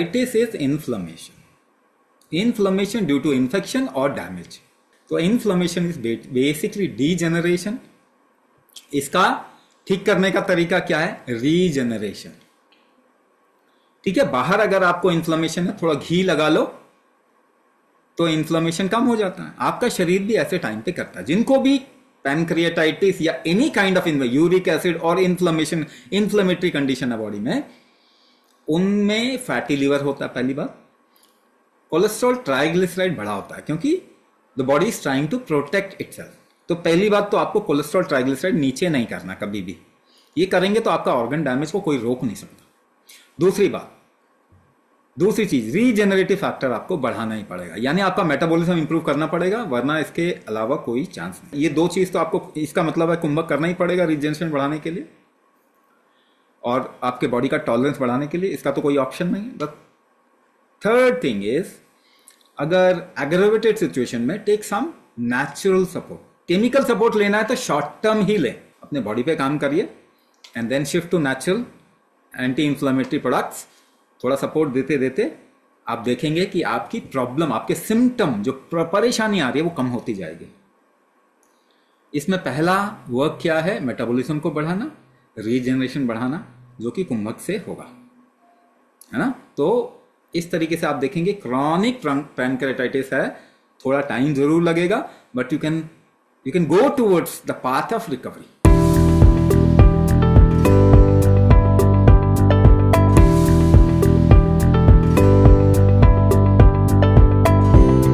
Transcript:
Itis is inflammation inflammation due to infection और damage तो inflammation is basically degeneration इसका ठीक करने का तरीका क्या है रीजनरेशन ठीक है बाहर अगर आपको इन्फ्लमेशन है थोड़ा घी लगा लो तो इन्फ्लमेशन कम हो जाता है आपका शरीर भी ऐसे टाइम पे करता है जिनको भी पैनक्रियाटाइटिस या any kind of uric acid और इन्फ्लमेशन इन्फ्लेमेटरी कंडीशन है बॉडी में उनमें फैटी लिवर होता है पहली बार कोलेस्ट्रॉल ट्राइग्लिसराइड बढ़ा होता है क्योंकि the body is trying to protect it तो पहली बात तो आपको कोलेस्ट्रॉल ट्राइग्लिसराइड नीचे नहीं करना कभी भी ये करेंगे तो आपका ऑर्गन डैमेज को कोई रोक नहीं सकता दूसरी बात दूसरी चीज रीजेनरेटिव फैक्टर आपको बढ़ाना ही पड़ेगा यानी आपका मेटाबॉलिज्म इंप्रूव करना पड़ेगा वरना इसके अलावा कोई चांस नहीं ये दो चीज तो आपको इसका मतलब है कुंभक करना ही पड़ेगा रीजेनरेशन बढ़ाने के लिए और आपके बॉडी का टॉलरेंस बढ़ाने के लिए इसका तो कोई ऑप्शन नहीं है थर्ड थिंग इज अगर एग्रेवेटेड सिचुएशन में take some natural support chemical support लेना है तो शॉर्ट टर्म ही ले अपने बॉडी पे काम करिए and then shift to natural anti inflammatory products थोड़ा सपोर्ट देते देते आप देखेंगे कि आपकी प्रॉब्लम आपके सिम्टम जो परेशानी आ रही है वो कम होती जाएगी इसमें पहला वर्क क्या है मेटाबॉलिज्म को बढ़ाना रीजनरेशन बढ़ाना जो कि कुंभक से होगा है ना तो इस तरीके से आप देखेंगे क्रॉनिक पैनक्रेटाइटिस है थोड़ा टाइम जरूर लगेगा but you can you can go towards the path of recovery